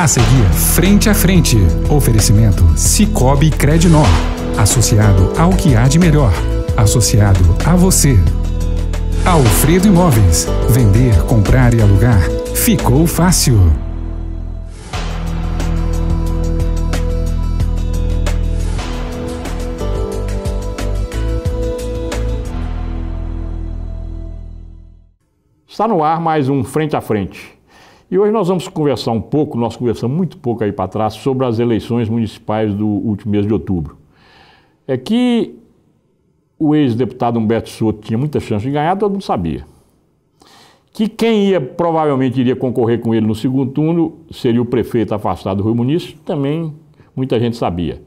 A seguir, frente a frente. Oferecimento Cicobi Credinó. Associado ao que há de melhor. Associado a você. Alfredo Imóveis. Vender, comprar e alugar. Ficou fácil. Está no ar mais um Frente a Frente. E hoje nós vamos conversar um pouco, nós conversamos muito pouco aí para trás, sobre as eleições municipais do último mês de outubro. É que o ex-deputado Humberto Souto tinha muita chance de ganhar, todo mundo sabia. Que quem ia, provavelmente iria concorrer com ele no segundo turno seria o prefeito afastado Rui Muniz, também muita gente sabia.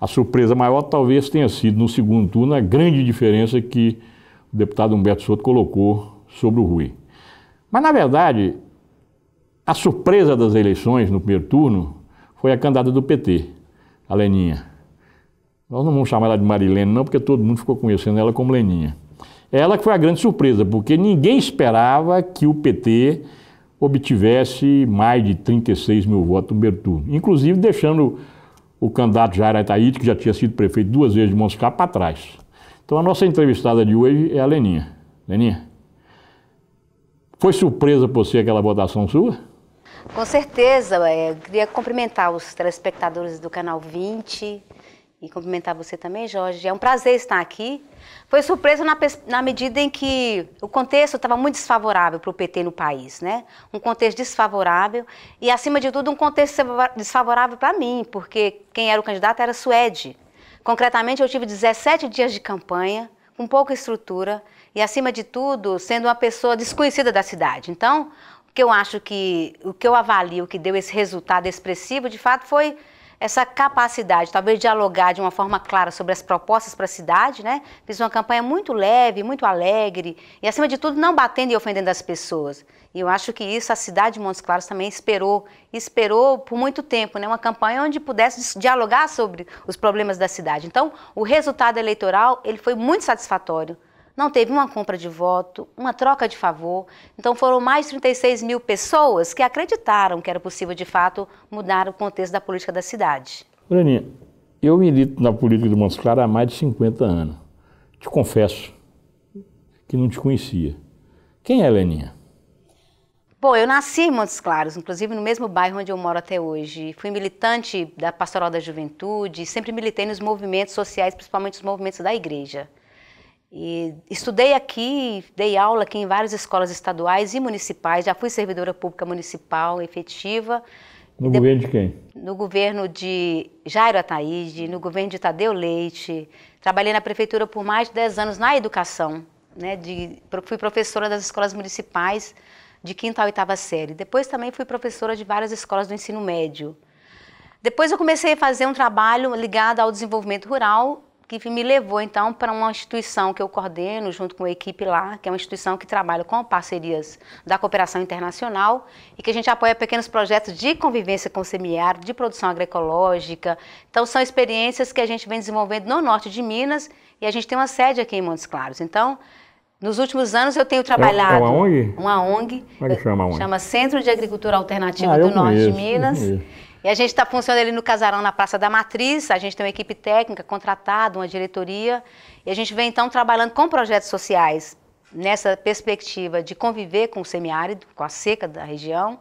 A surpresa maior talvez tenha sido no segundo turno a grande diferença que o deputado Humberto Souto colocou sobre o Rui. Mas, na verdade, a surpresa das eleições no primeiro turno foi a candidata do PT, a Leninha. Nós não vamos chamar ela de Marilene, não, porque todo mundo ficou conhecendo ela como Leninha. Ela que foi a grande surpresa, porque ninguém esperava que o PT obtivesse mais de 36 mil votos no primeiro turno, inclusive deixando o candidato Jair Aitaite, que já tinha sido prefeito duas vezes de Monscar, para trás. Então a nossa entrevistada de hoje é a Leninha. Leninha, foi surpresa para você aquela votação sua? Com certeza, é, queria cumprimentar os telespectadores do Canal 20 e cumprimentar você também, Jorge. É um prazer estar aqui. Foi surpresa na, na medida em que o contexto estava muito desfavorável para o PT no país, né? Um contexto desfavorável e, acima de tudo, um contexto desfavorável para mim, porque quem era o candidato era Suede. Concretamente, eu tive 17 dias de campanha, com pouca estrutura e, acima de tudo, sendo uma pessoa desconhecida da cidade. Então, que eu acho que o que eu avalio que deu esse resultado expressivo, de fato, foi essa capacidade, talvez dialogar de uma forma clara sobre as propostas para a cidade, né? Fiz uma campanha muito leve, muito alegre e, acima de tudo, não batendo e ofendendo as pessoas. E eu acho que isso a cidade de Montes Claros também esperou, esperou por muito tempo, né? Uma campanha onde pudesse dialogar sobre os problemas da cidade. Então, o resultado eleitoral ele foi muito satisfatório não teve uma compra de voto, uma troca de favor. Então foram mais 36 mil pessoas que acreditaram que era possível, de fato, mudar o contexto da política da cidade. Bruninha, eu milito na política de Montes Claros há mais de 50 anos. Te confesso que não te conhecia. Quem é Leninha? Bom, eu nasci em Montes Claros, inclusive no mesmo bairro onde eu moro até hoje. Fui militante da Pastoral da Juventude, sempre militei nos movimentos sociais, principalmente os movimentos da igreja. E estudei aqui, dei aula aqui em várias escolas estaduais e municipais, já fui servidora pública municipal efetiva. No de... governo de quem? No governo de Jairo Ataíde, no governo de Tadeu Leite. Trabalhei na prefeitura por mais de 10 anos na educação. Né, de... fui professora das escolas municipais de quinta a oitava série. Depois também fui professora de várias escolas do ensino médio. Depois eu comecei a fazer um trabalho ligado ao desenvolvimento rural que me levou então para uma instituição que eu coordeno junto com a equipe lá, que é uma instituição que trabalha com parcerias da cooperação internacional e que a gente apoia pequenos projetos de convivência com o semiárido, de produção agroecológica. Então são experiências que a gente vem desenvolvendo no norte de Minas e a gente tem uma sede aqui em Montes Claros. Então nos últimos anos eu tenho é trabalhado. É uma ONG? Uma ONG. Como é que chama a ONG? Chama Centro de Agricultura Alternativa ah, do Norte conheço, de Minas. E a gente está funcionando ali no casarão na Praça da Matriz, a gente tem uma equipe técnica contratada, uma diretoria, e a gente vem então trabalhando com projetos sociais nessa perspectiva de conviver com o semiárido, com a seca da região,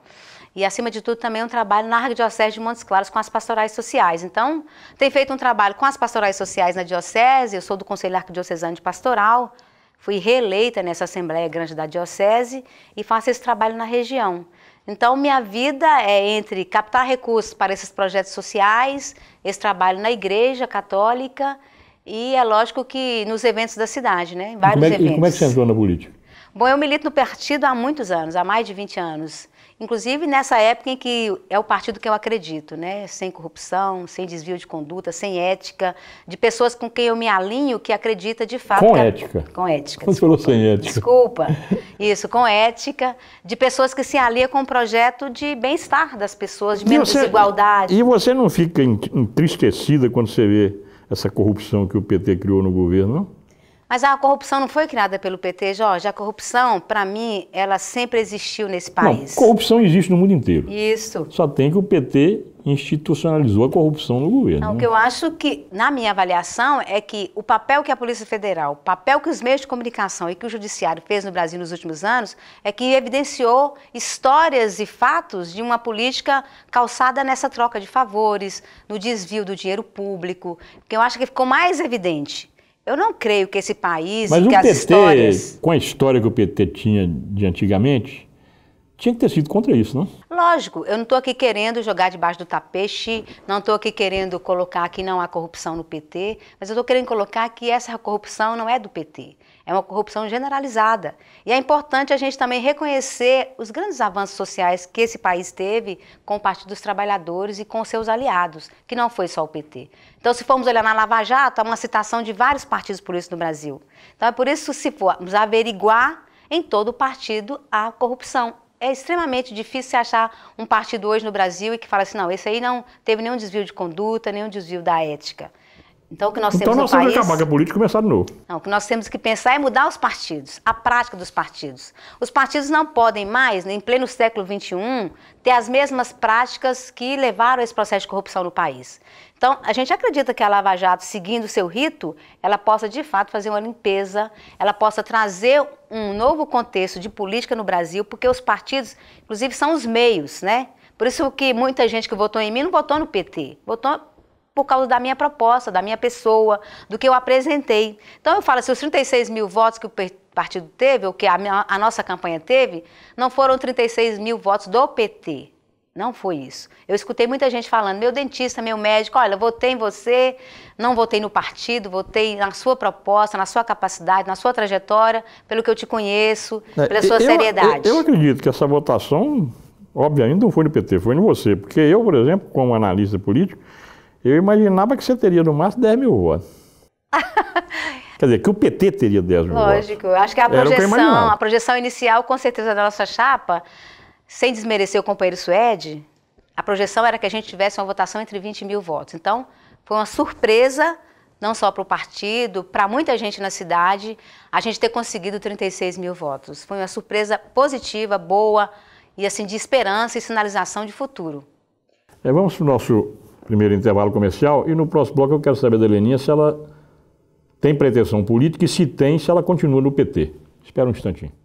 e, acima de tudo, também um trabalho na Arquidiocese de Montes Claros com as pastorais sociais. Então, tem feito um trabalho com as pastorais sociais na Diocese, eu sou do Conselho Arquidiocesano de Pastoral, fui reeleita nessa Assembleia Grande da Diocese e faço esse trabalho na região. Então, minha vida é entre captar recursos para esses projetos sociais, esse trabalho na igreja católica e é lógico que nos eventos da cidade, né? Vários e é, eventos. E como é que você entrou na política? Bom, eu milito no partido há muitos anos, há mais de 20 anos. Inclusive nessa época em que é o partido que eu acredito, né? Sem corrupção, sem desvio de conduta, sem ética, de pessoas com quem eu me alinho que acredita de fato. Com que... ética. Com ética. Você falou sem ética. Desculpa. Isso, com ética, de pessoas que se alinham com um projeto de bem-estar das pessoas, de menos e você, desigualdade. E você não fica entristecida quando você vê essa corrupção que o PT criou no governo, não? Mas a corrupção não foi criada pelo PT, Jorge. A corrupção, para mim, ela sempre existiu nesse país. Não, corrupção existe no mundo inteiro. Isso. Só tem que o PT institucionalizou a corrupção no governo. Não, né? O que eu acho que, na minha avaliação, é que o papel que a Polícia Federal, o papel que os meios de comunicação e que o Judiciário fez no Brasil nos últimos anos, é que evidenciou histórias e fatos de uma política calçada nessa troca de favores, no desvio do dinheiro público, que eu acho que ficou mais evidente. Eu não creio que esse país. Mas o PT, histórias... com a história que o PT tinha de antigamente, tinha que ter sido contra isso, não? Lógico, eu não estou aqui querendo jogar debaixo do tapete, não estou aqui querendo colocar que não há corrupção no PT, mas eu estou querendo colocar que essa corrupção não é do PT, é uma corrupção generalizada. E é importante a gente também reconhecer os grandes avanços sociais que esse país teve com o Partido dos Trabalhadores e com seus aliados, que não foi só o PT. Então, se formos olhar na Lava Jato, há uma citação de vários partidos políticos no Brasil. Então, é por isso, se formos averiguar, em todo partido há corrupção é extremamente difícil achar um partido hoje no Brasil e que fala assim, não, esse aí não teve nenhum desvio de conduta, nenhum desvio da ética. Então, o que nós então, temos nós no país... Então, nós temos que acabar com a política e começar de novo. Não, o que nós temos que pensar é mudar os partidos, a prática dos partidos. Os partidos não podem mais, em pleno século XXI, ter as mesmas práticas que levaram a esse processo de corrupção no país. Então, a gente acredita que a Lava Jato, seguindo o seu rito, ela possa, de fato, fazer uma limpeza, ela possa trazer um novo contexto de política no Brasil, porque os partidos, inclusive, são os meios, né? Por isso que muita gente que votou em mim não votou no PT, votou por causa da minha proposta, da minha pessoa, do que eu apresentei. Então eu falo, se assim, os 36 mil votos que o partido teve, ou que a, minha, a nossa campanha teve, não foram 36 mil votos do PT. Não foi isso. Eu escutei muita gente falando, meu dentista, meu médico, olha, votei em você, não votei no partido, votei na sua proposta, na sua capacidade, na sua trajetória, pelo que eu te conheço, é, pela sua eu, seriedade. Eu, eu, acredito que essa votação, obviamente, não foi no PT, foi no você. Porque eu, por exemplo, como analista político, eu imaginava que você teria no máximo 10 mil votos. Quer dizer, que o PT teria 10 mil Lógico. Votos. Acho que a projeção, a projeção inicial, com certeza, da nossa chapa, sem desmerecer o companheiro Suede, a projeção era que a gente tivesse uma votação entre 20 mil votos. Então, foi uma surpresa, não só para o partido, para muita gente na cidade, a gente ter conseguido 36 mil votos. Foi uma surpresa positiva, boa e assim de esperança e sinalização de futuro. É, vamos para o nosso primeiro intervalo comercial e no próximo bloco eu quero saber da Heleninha se ela tem pretensão política e se tem, se ela continua no PT. Espera um instantinho.